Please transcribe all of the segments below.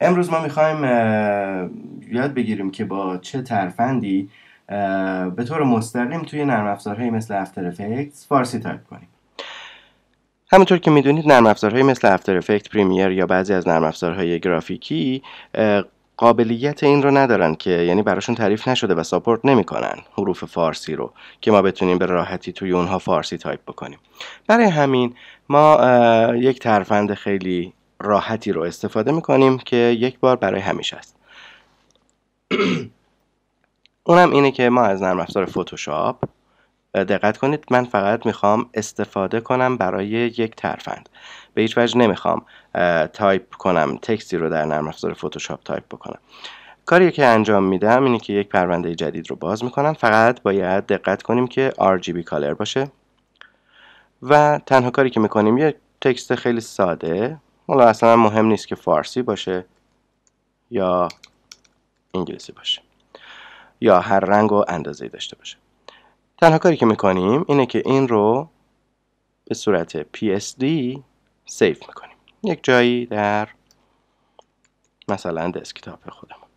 امروز ما میخوایم یاد بگیریم که با چه ترفندی به طور مستقیم توی نرم مثل افتر افکتس فارسی تایپ کنیم همونطور که میدونید نرم افزارهای مثل افتر افکت پریمیر یا بعضی از نرم افزارهای گرافیکی قابلیت این رو ندارن که یعنی براشون تعریف نشده و ساپورت نمیکنن حروف فارسی رو که ما بتونیم به راحتی توی اونها فارسی تایپ بکنیم برای همین ما یک ترفند خیلی راحتی رو استفاده میکنیم که یک بار برای همیشه است اونم اینه که ما از نرم افزار فتوشاپ دقت کنید من فقط میخوام استفاده کنم برای یک ترفند به هیچ وجه نمیخوام تایپ کنم تکستی رو در نرم افزار فتوشاپ تایپ بکنم کاری که انجام میدم اینه که یک پرونده جدید رو باز میکنم فقط باید دقت کنیم که RGB کالر باشه و تنها کاری که میکنیم یه تکست خیلی ساده حالا اصلا مهم نیست که فارسی باشه یا انگلیسی باشه یا هر رنگ و اندازه‌ای داشته باشه تنها کاری که میکنیم اینه که این رو به صورت PSD سیف میکنیم یک جایی در مثلا دسکتاپ خودمون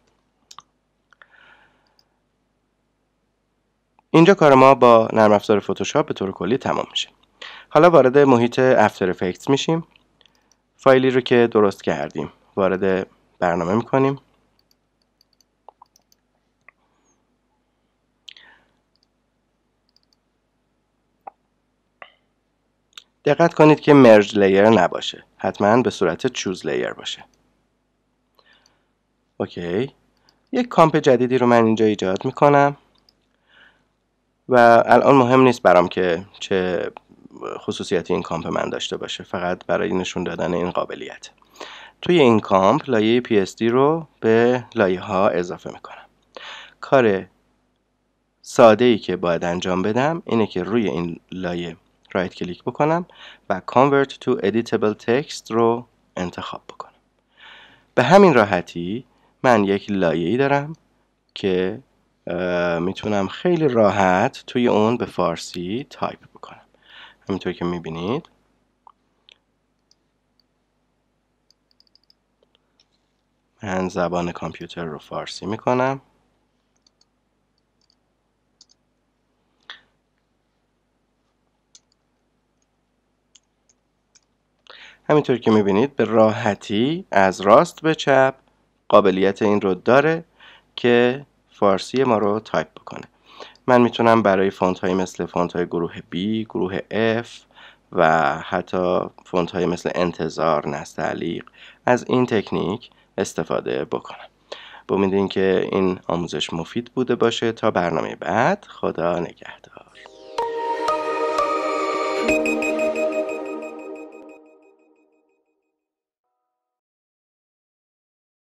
اینجا کار ما با نرم افزار فتوشاپ به طور کلی تمام میشه حالا وارد محیط افتر افکتس میشیم فایلی رو که درست کردیم وارد برنامه میکنیم دقت کنید که مرج لیر نباشه حتما به صورت چوز لیر باشه اوکی یک کامپ جدیدی رو من اینجا ایجاد میکنم و الان مهم نیست برام که چه خصوصیتی این کامپ من داشته باشه فقط برای نشون دادن این قابلیت توی این کامپ لایه PSD رو به لایه ها اضافه میکنم کار ساده ای که باید انجام بدم اینه که روی این لایه رایت کلیک بکنم و Convert to Editable Text رو انتخاب بکنم به همین راحتی من یک لایه ای دارم که میتونم خیلی راحت توی اون به فارسی تایپ بکنم همینطور که میبینید من زبان کامپیوتر رو فارسی میکنم همینطور که میبینید به راحتی از راست به چپ قابلیت این رو داره که فارسی ما رو تایپ بکنه من میتونم برای فونت های مثل فونت های گروه B، گروه F و حتی فونت های مثل انتظار، نستعلیق از این تکنیک استفاده بکنم بمیدین که این آموزش مفید بوده باشه تا برنامه بعد خدا نگهدار